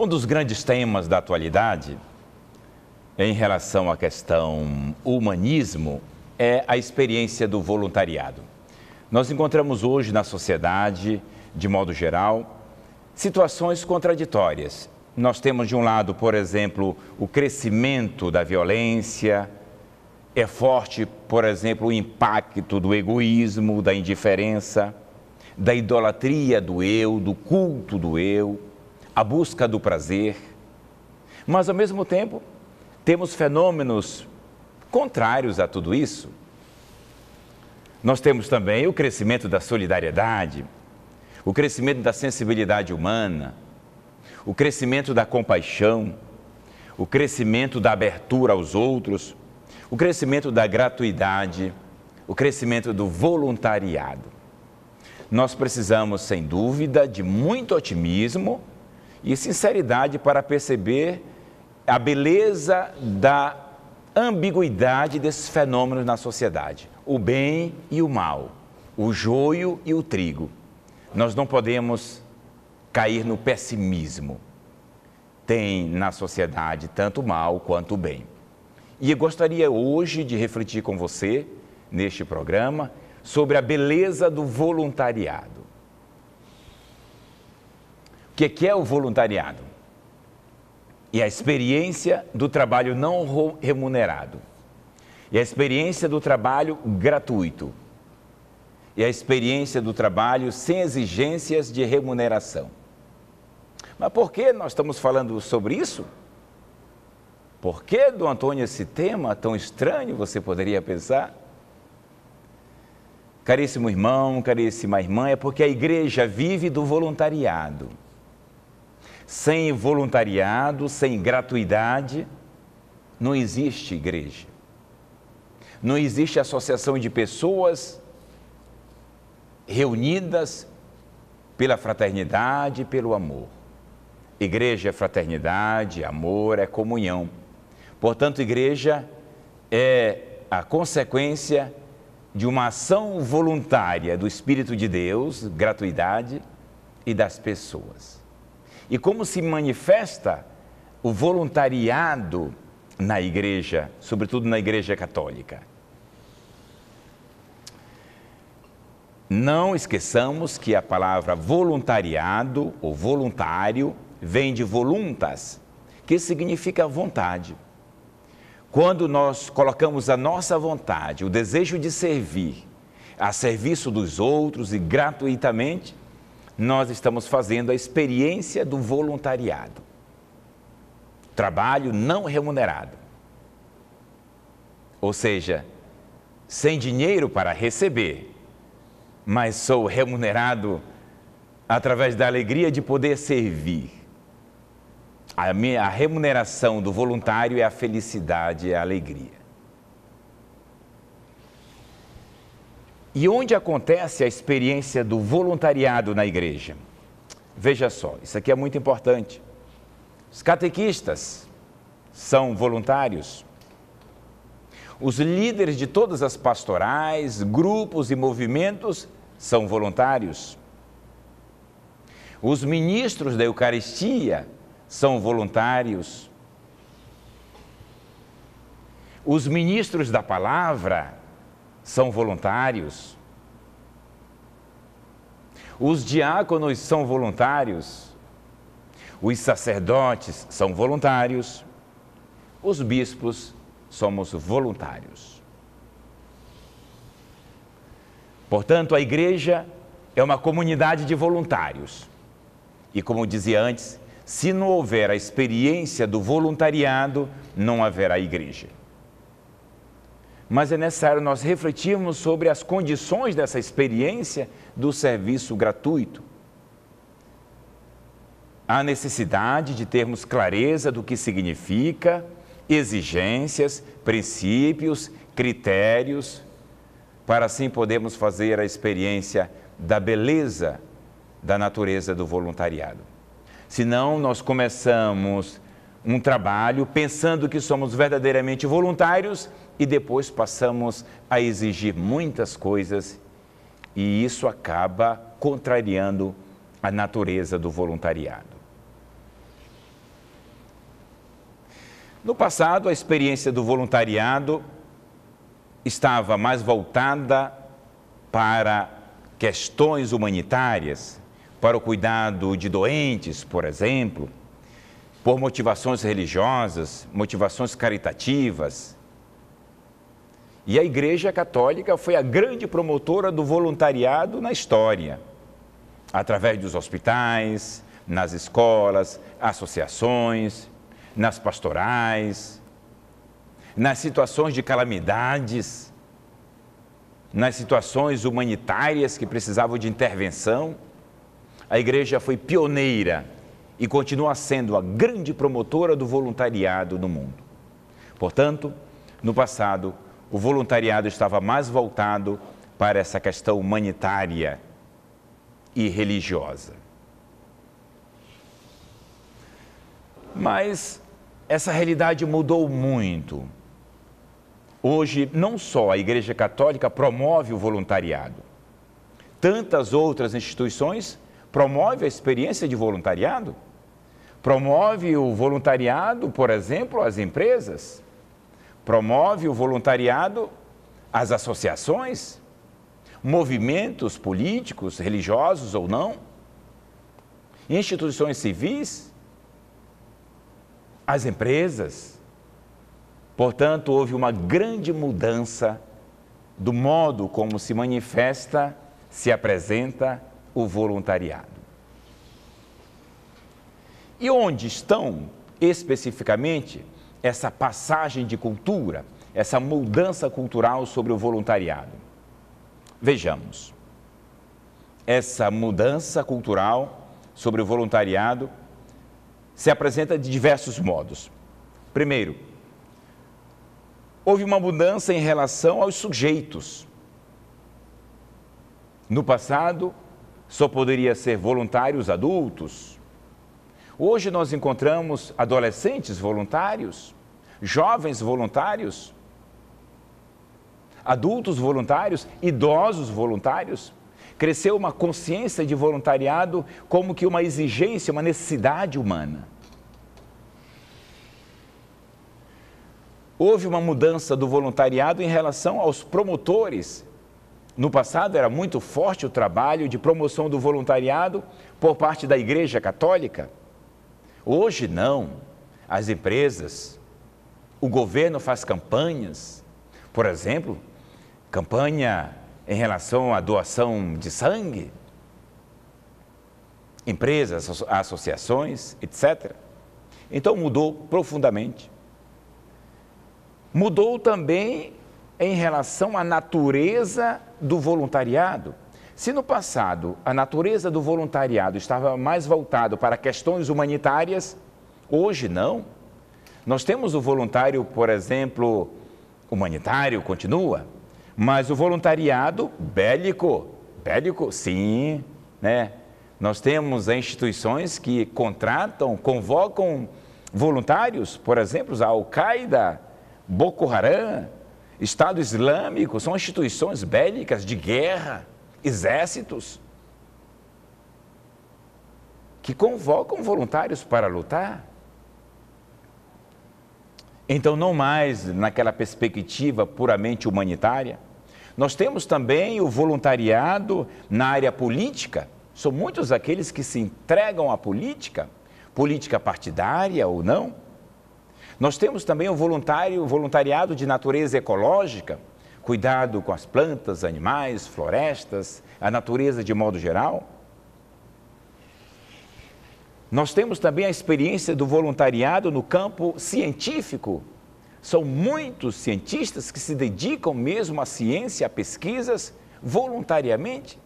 Um dos grandes temas da atualidade em relação à questão humanismo é a experiência do voluntariado. Nós encontramos hoje na sociedade, de modo geral, situações contraditórias. Nós temos, de um lado, por exemplo, o crescimento da violência, é forte, por exemplo, o impacto do egoísmo, da indiferença, da idolatria do eu, do culto do eu a busca do prazer. Mas, ao mesmo tempo, temos fenômenos contrários a tudo isso. Nós temos também o crescimento da solidariedade, o crescimento da sensibilidade humana, o crescimento da compaixão, o crescimento da abertura aos outros, o crescimento da gratuidade, o crescimento do voluntariado. Nós precisamos, sem dúvida, de muito otimismo e sinceridade para perceber a beleza da ambiguidade desses fenômenos na sociedade, o bem e o mal, o joio e o trigo. Nós não podemos cair no pessimismo. Tem na sociedade tanto o mal quanto o bem. E eu gostaria hoje de refletir com você, neste programa, sobre a beleza do voluntariado que, que é o voluntariado? E a experiência do trabalho não remunerado. E a experiência do trabalho gratuito. E a experiência do trabalho sem exigências de remuneração. Mas por que nós estamos falando sobre isso? Por que, do Antônio, esse tema tão estranho, você poderia pensar? Caríssimo irmão, caríssima irmã, é porque a igreja vive do voluntariado. Sem voluntariado, sem gratuidade, não existe igreja. Não existe associação de pessoas reunidas pela fraternidade e pelo amor. Igreja é fraternidade, amor, é comunhão. Portanto, igreja é a consequência de uma ação voluntária do Espírito de Deus, gratuidade, e das pessoas. E como se manifesta o voluntariado na igreja, sobretudo na igreja católica? Não esqueçamos que a palavra voluntariado ou voluntário vem de voluntas, que significa vontade. Quando nós colocamos a nossa vontade, o desejo de servir, a serviço dos outros e gratuitamente, nós estamos fazendo a experiência do voluntariado. Trabalho não remunerado. Ou seja, sem dinheiro para receber, mas sou remunerado através da alegria de poder servir. A, minha, a remuneração do voluntário é a felicidade, é a alegria. E onde acontece a experiência do voluntariado na igreja? Veja só, isso aqui é muito importante. Os catequistas são voluntários. Os líderes de todas as pastorais, grupos e movimentos são voluntários. Os ministros da Eucaristia são voluntários. Os ministros da palavra são voluntários. Os diáconos são voluntários. Os sacerdotes são voluntários. Os bispos somos voluntários. Portanto, a igreja é uma comunidade de voluntários. E como dizia antes, se não houver a experiência do voluntariado, não haverá igreja mas é necessário nós refletirmos sobre as condições dessa experiência do serviço gratuito. Há necessidade de termos clareza do que significa, exigências, princípios, critérios, para assim podermos fazer a experiência da beleza da natureza do voluntariado. Senão, nós começamos um trabalho pensando que somos verdadeiramente voluntários e depois passamos a exigir muitas coisas e isso acaba contrariando a natureza do voluntariado. No passado, a experiência do voluntariado estava mais voltada para questões humanitárias, para o cuidado de doentes, por exemplo, por motivações religiosas, motivações caritativas, e a Igreja Católica foi a grande promotora do voluntariado na história, através dos hospitais, nas escolas, associações, nas pastorais, nas situações de calamidades, nas situações humanitárias que precisavam de intervenção. A Igreja foi pioneira e continua sendo a grande promotora do voluntariado no mundo. Portanto, no passado, o voluntariado estava mais voltado para essa questão humanitária e religiosa. Mas essa realidade mudou muito. Hoje, não só a Igreja Católica promove o voluntariado, tantas outras instituições promovem a experiência de voluntariado. Promove o voluntariado, por exemplo, as empresas promove o voluntariado, as associações, movimentos políticos, religiosos ou não, instituições civis, as empresas. Portanto, houve uma grande mudança do modo como se manifesta, se apresenta o voluntariado. E onde estão especificamente essa passagem de cultura, essa mudança cultural sobre o voluntariado? Vejamos. Essa mudança cultural sobre o voluntariado se apresenta de diversos modos. Primeiro, houve uma mudança em relação aos sujeitos. No passado, só poderia ser voluntários adultos, Hoje nós encontramos adolescentes voluntários, jovens voluntários, adultos voluntários, idosos voluntários. Cresceu uma consciência de voluntariado como que uma exigência, uma necessidade humana. Houve uma mudança do voluntariado em relação aos promotores. No passado era muito forte o trabalho de promoção do voluntariado por parte da Igreja Católica Hoje não. As empresas, o governo faz campanhas, por exemplo, campanha em relação à doação de sangue, empresas, associações, etc. Então mudou profundamente. Mudou também em relação à natureza do voluntariado. Se no passado a natureza do voluntariado estava mais voltado para questões humanitárias, hoje não. Nós temos o voluntário, por exemplo, humanitário, continua, mas o voluntariado bélico, bélico, sim, né? Nós temos instituições que contratam, convocam voluntários, por exemplo, a Al-Qaeda, Boko Haram, Estado Islâmico, são instituições bélicas de guerra exércitos que convocam voluntários para lutar. Então, não mais naquela perspectiva puramente humanitária. Nós temos também o voluntariado na área política. São muitos aqueles que se entregam à política, política partidária ou não. Nós temos também o voluntário, o voluntariado de natureza ecológica cuidado com as plantas, animais, florestas, a natureza de modo geral. Nós temos também a experiência do voluntariado no campo científico. São muitos cientistas que se dedicam mesmo à ciência, a pesquisas, voluntariamente,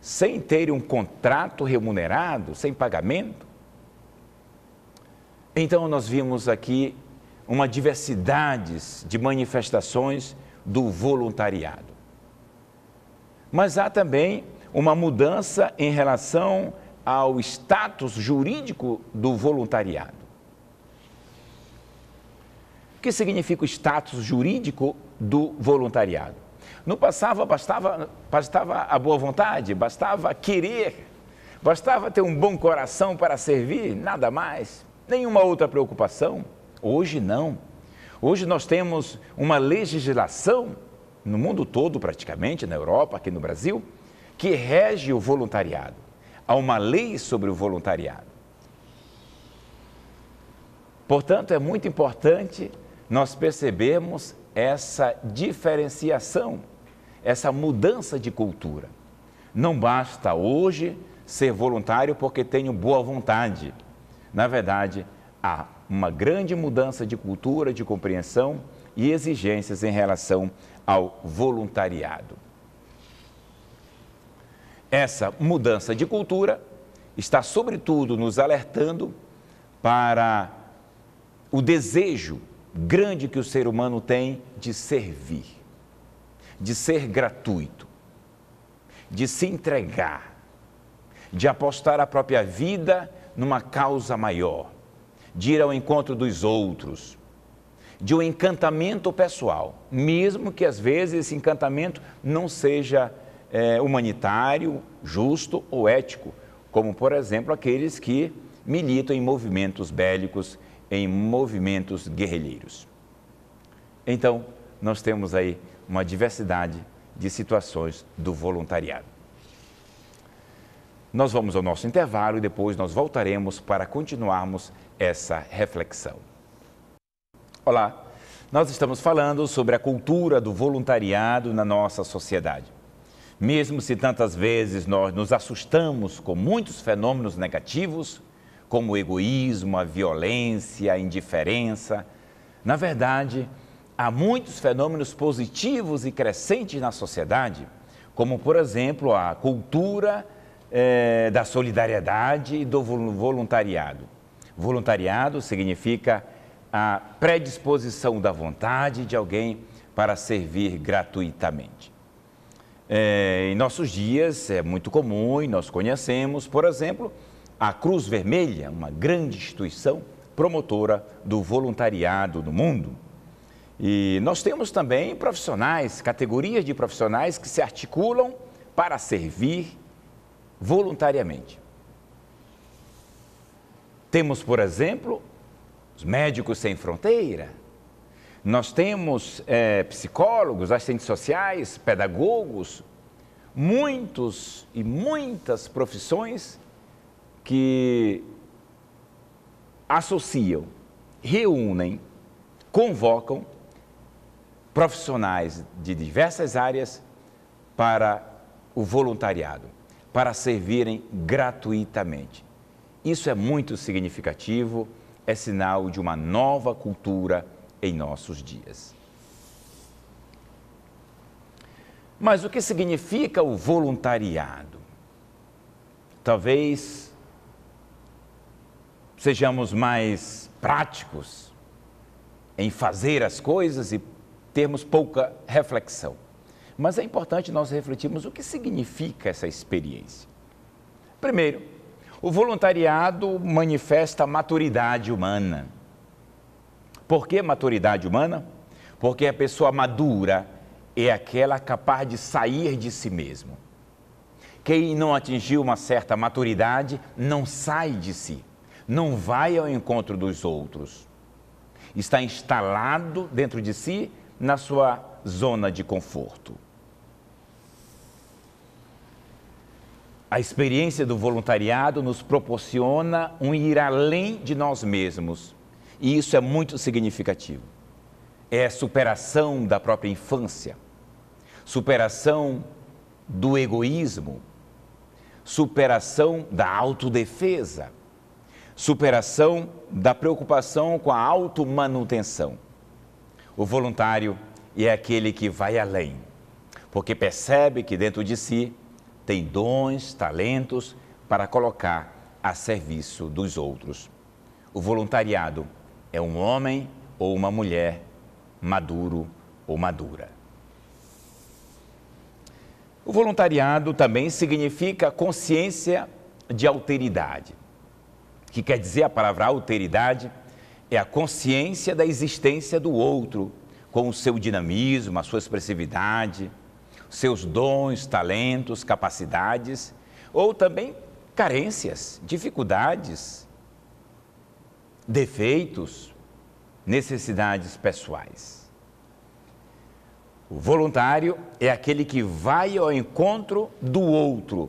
sem terem um contrato remunerado, sem pagamento. Então, nós vimos aqui uma diversidade de manifestações do voluntariado. Mas há também uma mudança em relação ao status jurídico do voluntariado. O que significa o status jurídico do voluntariado? No passado bastava, bastava a boa vontade, bastava querer, bastava ter um bom coração para servir, nada mais, nenhuma outra preocupação. Hoje não. Hoje nós temos uma legislação no mundo todo, praticamente, na Europa, aqui no Brasil, que rege o voluntariado. Há uma lei sobre o voluntariado. Portanto, é muito importante nós percebermos essa diferenciação, essa mudança de cultura. Não basta hoje ser voluntário porque tenho boa vontade. Na verdade, há uma grande mudança de cultura, de compreensão e exigências em relação ao voluntariado. Essa mudança de cultura está, sobretudo, nos alertando para o desejo grande que o ser humano tem de servir, de ser gratuito, de se entregar, de apostar a própria vida numa causa maior, de ir ao encontro dos outros, de um encantamento pessoal, mesmo que às vezes esse encantamento não seja é, humanitário, justo ou ético, como por exemplo aqueles que militam em movimentos bélicos, em movimentos guerrilheiros. Então, nós temos aí uma diversidade de situações do voluntariado. Nós vamos ao nosso intervalo e depois nós voltaremos para continuarmos essa reflexão. Olá, nós estamos falando sobre a cultura do voluntariado na nossa sociedade. Mesmo se tantas vezes nós nos assustamos com muitos fenômenos negativos, como o egoísmo, a violência, a indiferença, na verdade, há muitos fenômenos positivos e crescentes na sociedade, como, por exemplo, a cultura eh, da solidariedade e do voluntariado. Voluntariado significa a predisposição da vontade de alguém para servir gratuitamente. É, em nossos dias é muito comum e nós conhecemos, por exemplo, a Cruz Vermelha, uma grande instituição promotora do voluntariado no mundo. E nós temos também profissionais, categorias de profissionais que se articulam para servir voluntariamente. Temos, por exemplo, os médicos sem fronteira, nós temos é, psicólogos, assistentes sociais, pedagogos, muitos e muitas profissões que associam, reúnem, convocam profissionais de diversas áreas para o voluntariado, para servirem gratuitamente. Isso é muito significativo, é sinal de uma nova cultura em nossos dias. Mas o que significa o voluntariado? Talvez sejamos mais práticos em fazer as coisas e termos pouca reflexão. Mas é importante nós refletirmos o que significa essa experiência. Primeiro, o voluntariado manifesta maturidade humana. Por que maturidade humana? Porque a pessoa madura é aquela capaz de sair de si mesmo. Quem não atingiu uma certa maturidade não sai de si, não vai ao encontro dos outros. Está instalado dentro de si na sua zona de conforto. A experiência do voluntariado nos proporciona um ir além de nós mesmos. E isso é muito significativo. É superação da própria infância, superação do egoísmo, superação da autodefesa, superação da preocupação com a automanutenção. O voluntário é aquele que vai além, porque percebe que dentro de si tem dons, talentos para colocar a serviço dos outros. O voluntariado é um homem ou uma mulher maduro ou madura. O voluntariado também significa consciência de alteridade, que quer dizer a palavra alteridade é a consciência da existência do outro, com o seu dinamismo, a sua expressividade, seus dons, talentos, capacidades, ou também carências, dificuldades, defeitos, necessidades pessoais. O voluntário é aquele que vai ao encontro do outro,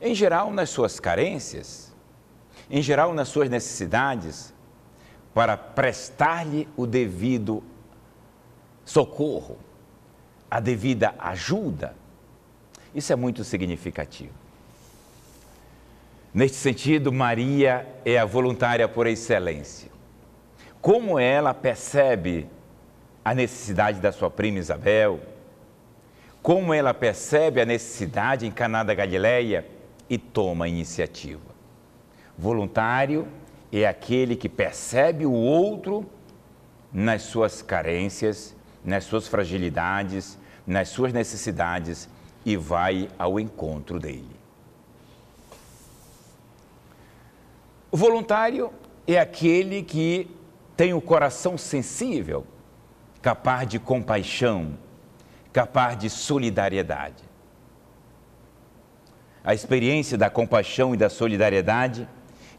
em geral nas suas carências, em geral nas suas necessidades, para prestar-lhe o devido socorro a devida ajuda, isso é muito significativo. Neste sentido, Maria é a voluntária por excelência. Como ela percebe a necessidade da sua prima Isabel, como ela percebe a necessidade em Caná da Galileia e toma a iniciativa. Voluntário é aquele que percebe o outro nas suas carências nas suas fragilidades, nas suas necessidades e vai ao encontro dele. O voluntário é aquele que tem o coração sensível, capaz de compaixão, capaz de solidariedade. A experiência da compaixão e da solidariedade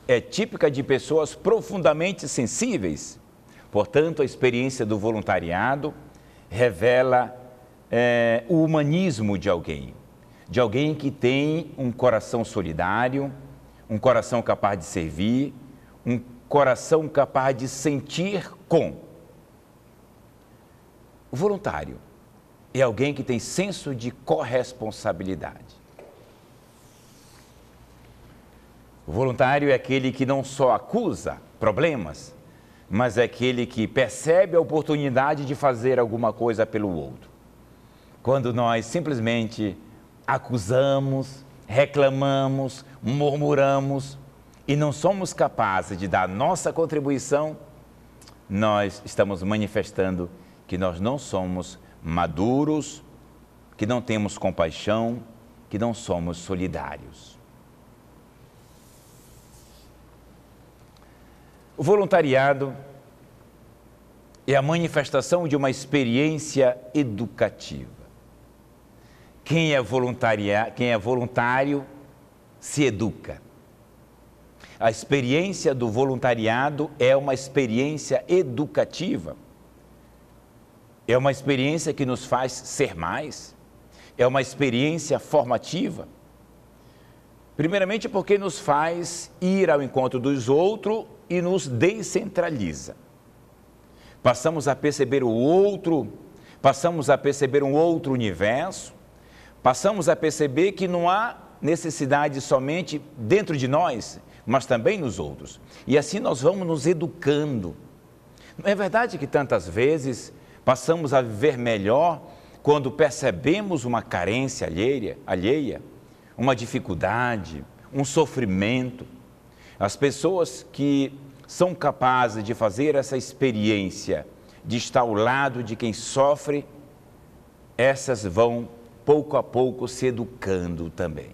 é típica de pessoas profundamente sensíveis. Portanto, a experiência do voluntariado revela é, o humanismo de alguém, de alguém que tem um coração solidário, um coração capaz de servir, um coração capaz de sentir com. O voluntário é alguém que tem senso de corresponsabilidade. O voluntário é aquele que não só acusa problemas, mas é aquele que percebe a oportunidade de fazer alguma coisa pelo outro. Quando nós simplesmente acusamos, reclamamos, murmuramos e não somos capazes de dar nossa contribuição, nós estamos manifestando que nós não somos maduros, que não temos compaixão, que não somos solidários. O voluntariado é a manifestação de uma experiência educativa. Quem é, quem é voluntário se educa. A experiência do voluntariado é uma experiência educativa. É uma experiência que nos faz ser mais. É uma experiência formativa. Primeiramente, porque nos faz ir ao encontro dos outros e nos descentraliza. Passamos a perceber o outro, passamos a perceber um outro universo, passamos a perceber que não há necessidade somente dentro de nós, mas também nos outros. E assim nós vamos nos educando. Não é verdade que tantas vezes passamos a viver melhor quando percebemos uma carência alheia, alheia uma dificuldade, um sofrimento, as pessoas que são capazes de fazer essa experiência, de estar ao lado de quem sofre, essas vão pouco a pouco se educando também.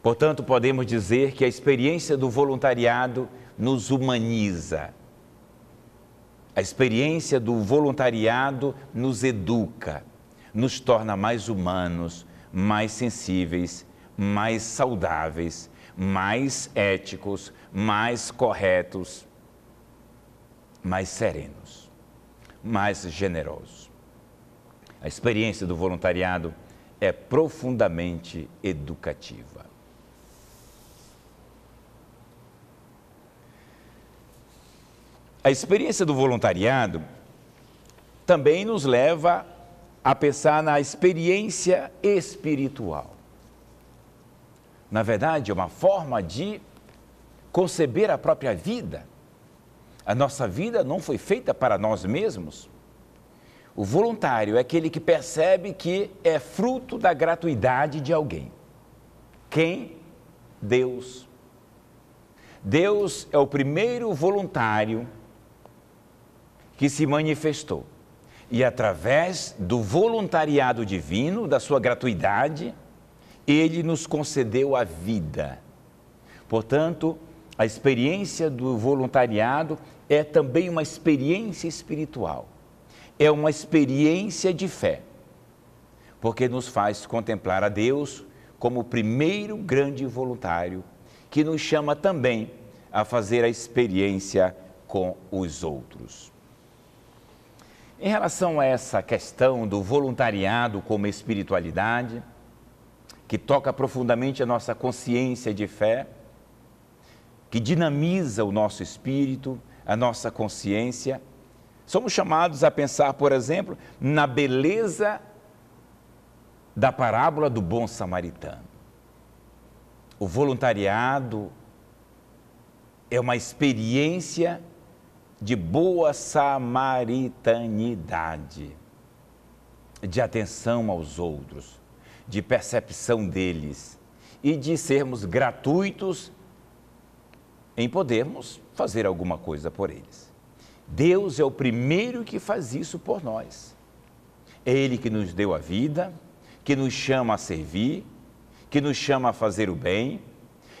Portanto, podemos dizer que a experiência do voluntariado nos humaniza. A experiência do voluntariado nos educa, nos torna mais humanos, mais sensíveis, mais saudáveis, mais éticos, mais corretos, mais serenos, mais generosos. A experiência do voluntariado é profundamente educativa. A experiência do voluntariado também nos leva a pensar na experiência espiritual na verdade, é uma forma de conceber a própria vida. A nossa vida não foi feita para nós mesmos. O voluntário é aquele que percebe que é fruto da gratuidade de alguém. Quem? Deus. Deus é o primeiro voluntário que se manifestou. E através do voluntariado divino, da sua gratuidade, ele nos concedeu a vida. Portanto, a experiência do voluntariado é também uma experiência espiritual, é uma experiência de fé, porque nos faz contemplar a Deus como o primeiro grande voluntário que nos chama também a fazer a experiência com os outros. Em relação a essa questão do voluntariado como espiritualidade, que toca profundamente a nossa consciência de fé, que dinamiza o nosso espírito, a nossa consciência. Somos chamados a pensar, por exemplo, na beleza da parábola do bom samaritano. O voluntariado é uma experiência de boa samaritanidade, de atenção aos outros de percepção deles e de sermos gratuitos em podermos fazer alguma coisa por eles. Deus é o primeiro que faz isso por nós. É Ele que nos deu a vida, que nos chama a servir, que nos chama a fazer o bem,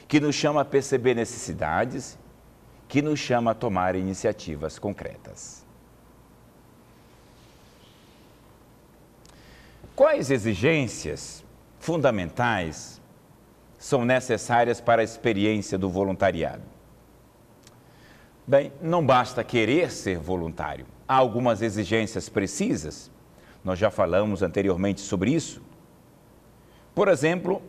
que nos chama a perceber necessidades, que nos chama a tomar iniciativas concretas. Quais exigências fundamentais são necessárias para a experiência do voluntariado? Bem, não basta querer ser voluntário. Há algumas exigências precisas. Nós já falamos anteriormente sobre isso. Por exemplo,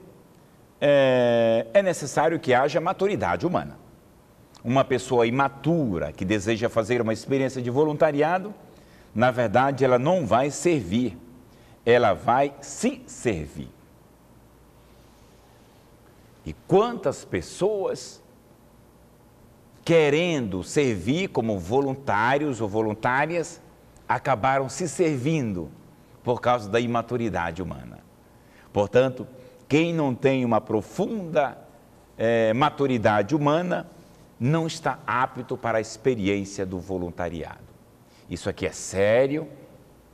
é, é necessário que haja maturidade humana. Uma pessoa imatura que deseja fazer uma experiência de voluntariado, na verdade, ela não vai servir ela vai se servir. E quantas pessoas querendo servir como voluntários ou voluntárias acabaram se servindo por causa da imaturidade humana. Portanto, quem não tem uma profunda eh, maturidade humana não está apto para a experiência do voluntariado. Isso aqui é sério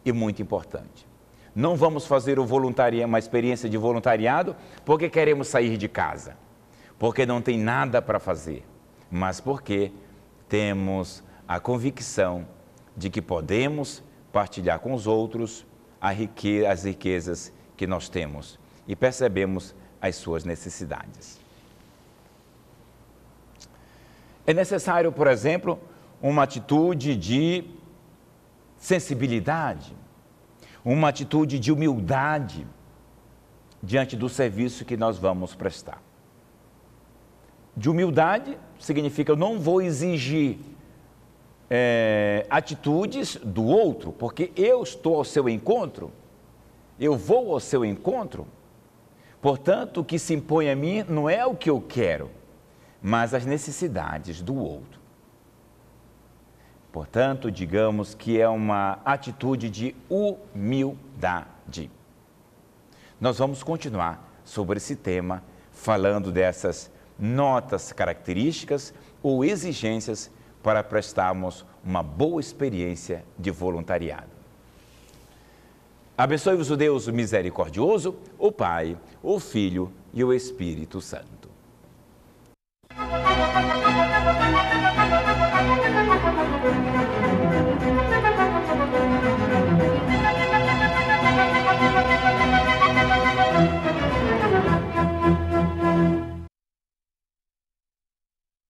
e muito importante. Não vamos fazer o voluntariado, uma experiência de voluntariado porque queremos sair de casa, porque não tem nada para fazer, mas porque temos a convicção de que podemos partilhar com os outros as riquezas que nós temos e percebemos as suas necessidades. É necessário, por exemplo, uma atitude de sensibilidade uma atitude de humildade diante do serviço que nós vamos prestar. De humildade significa eu não vou exigir é, atitudes do outro, porque eu estou ao seu encontro, eu vou ao seu encontro, portanto, o que se impõe a mim não é o que eu quero, mas as necessidades do outro. Portanto, digamos que é uma atitude de humildade. Nós vamos continuar sobre esse tema, falando dessas notas características ou exigências para prestarmos uma boa experiência de voluntariado. Abençoe-vos o Deus misericordioso, o Pai, o Filho e o Espírito Santo.